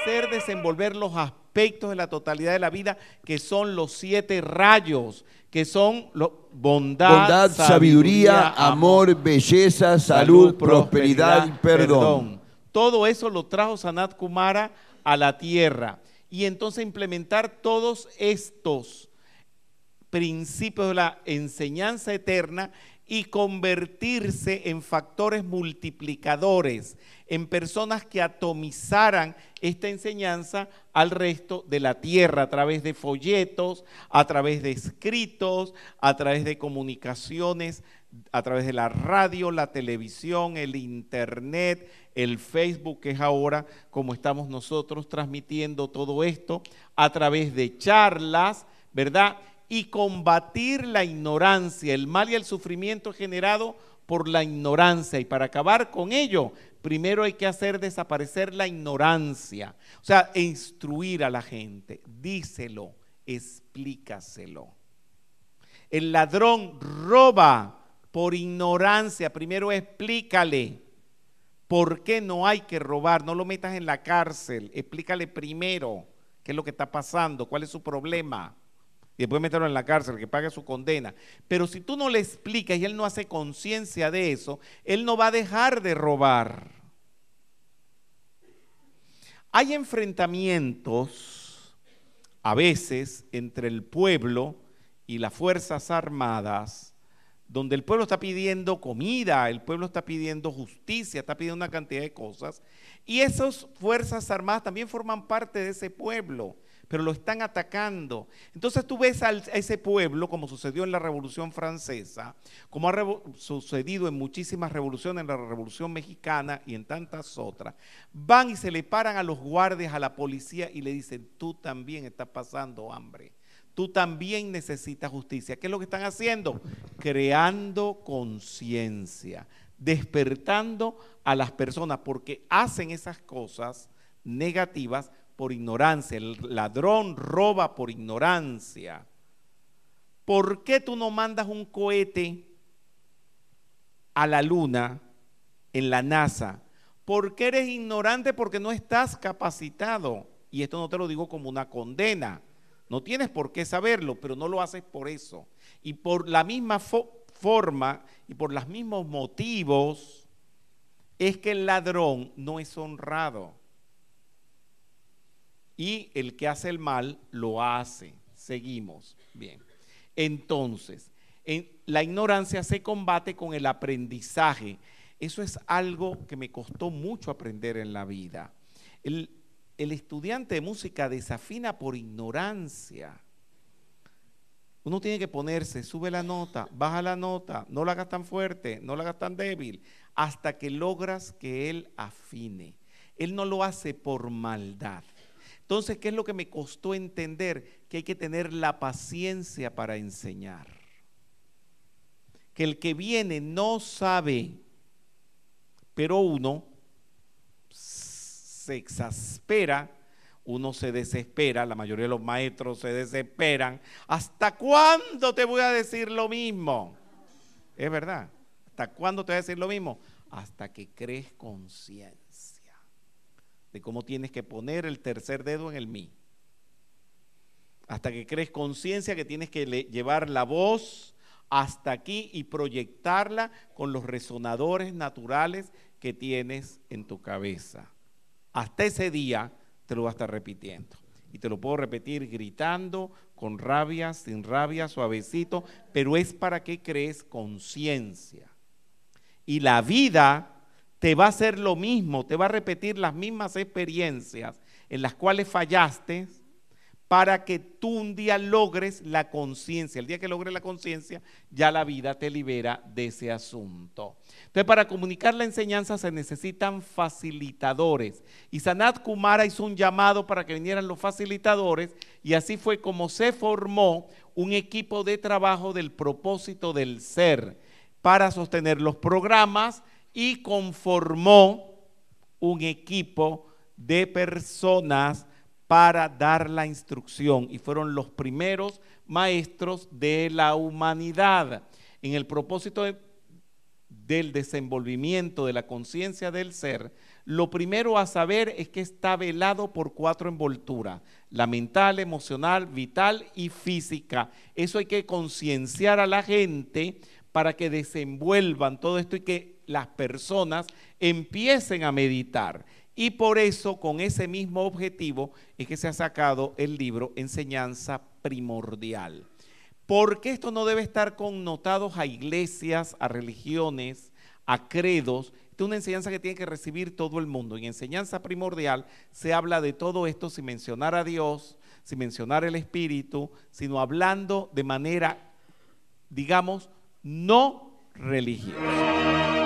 hacer desenvolver los aspectos de la totalidad de la vida, que son los siete rayos, que son lo, bondad, sabiduría, amor, belleza, salud, prosperidad, y perdón. Todo eso lo trajo Sanat Kumara a la tierra. Y entonces implementar todos estos principios de la enseñanza eterna y convertirse en factores multiplicadores, en personas que atomizaran esta enseñanza al resto de la tierra a través de folletos, a través de escritos, a través de comunicaciones, a través de la radio, la televisión, el internet, el Facebook, que es ahora como estamos nosotros transmitiendo todo esto, a través de charlas, ¿verdad? y combatir la ignorancia, el mal y el sufrimiento generado por la ignorancia. Y para acabar con ello, primero hay que hacer desaparecer la ignorancia. O sea, instruir a la gente, díselo, explícaselo. El ladrón roba por ignorancia. Primero explícale por qué no hay que robar. No lo metas en la cárcel. Explícale primero qué es lo que está pasando, cuál es su problema y después meterlo en la cárcel, que pague su condena. Pero si tú no le explicas y él no hace conciencia de eso, él no va a dejar de robar. Hay enfrentamientos a veces entre el pueblo y las Fuerzas Armadas, donde el pueblo está pidiendo comida, el pueblo está pidiendo justicia, está pidiendo una cantidad de cosas, y esas Fuerzas Armadas también forman parte de ese pueblo pero lo están atacando. Entonces tú ves a ese pueblo, como sucedió en la Revolución Francesa, como ha sucedido en muchísimas revoluciones, en la Revolución Mexicana y en tantas otras, van y se le paran a los guardias, a la policía y le dicen, tú también estás pasando hambre tú también necesitas justicia. ¿Qué es lo que están haciendo? Creando conciencia, despertando a las personas, porque hacen esas cosas negativas por ignorancia, el ladrón roba por ignorancia. ¿Por qué tú no mandas un cohete a la luna en la NASA? ¿Por qué eres ignorante? Porque no estás capacitado. Y esto no te lo digo como una condena. No tienes por qué saberlo, pero no lo haces por eso. Y por la misma forma y por los mismos motivos es que el ladrón no es honrado y el que hace el mal lo hace. Seguimos. Bien. Entonces, la ignorancia se combate con el aprendizaje. Eso es algo que me costó mucho aprender en la vida. El, el estudiante de música desafina por ignorancia. Uno tiene que ponerse, sube la nota, baja la nota, no la hagas tan fuerte, no la hagas tan débil, hasta que logras que él afine. Él no lo hace por maldad. Entonces, ¿qué es lo que me costó entender? Que hay que tener la paciencia para enseñar. Que el que viene no sabe, pero uno se exaspera, uno se desespera, la mayoría de los maestros se desesperan. ¿Hasta cuándo te voy a decir lo mismo? Es verdad. ¿Hasta cuándo te voy a decir lo mismo? Hasta que crees consciente de cómo tienes que poner el tercer dedo en el mí. Hasta que crees conciencia que tienes que llevar la voz hasta aquí y proyectarla con los resonadores naturales que tienes en tu cabeza. Hasta ese día te lo vas a estar repitiendo. Y te lo puedo repetir gritando, con rabia, sin rabia, suavecito, pero es para que crees conciencia. Y la vida te va a hacer lo mismo, te va a repetir las mismas experiencias en las cuales fallaste para que tú un día logres la conciencia. El día que logres la conciencia, ya la vida te libera de ese asunto. Entonces, para comunicar la enseñanza se necesitan facilitadores. Y Sanat Kumara hizo un llamado para que vinieran los facilitadores y así fue como se formó un equipo de trabajo del propósito del ser para sostener los programas y conformó un equipo de personas para dar la instrucción y fueron los primeros maestros de la humanidad. En el propósito del desenvolvimiento de la conciencia del ser, lo primero a saber es que está velado por cuatro envolturas, la mental, emocional, vital y física. Eso hay que concienciar a la gente para que desenvuelvan todo esto y que las personas empiecen a meditar. Y por eso, con ese mismo objetivo, es que se ha sacado el libro Enseñanza Primordial. Porque esto no debe estar connotado a iglesias, a religiones, a credos. es una enseñanza que tiene que recibir todo el mundo. En enseñanza primordial se habla de todo esto sin mencionar a Dios, sin mencionar el Espíritu, sino hablando de manera, digamos, no religiosa.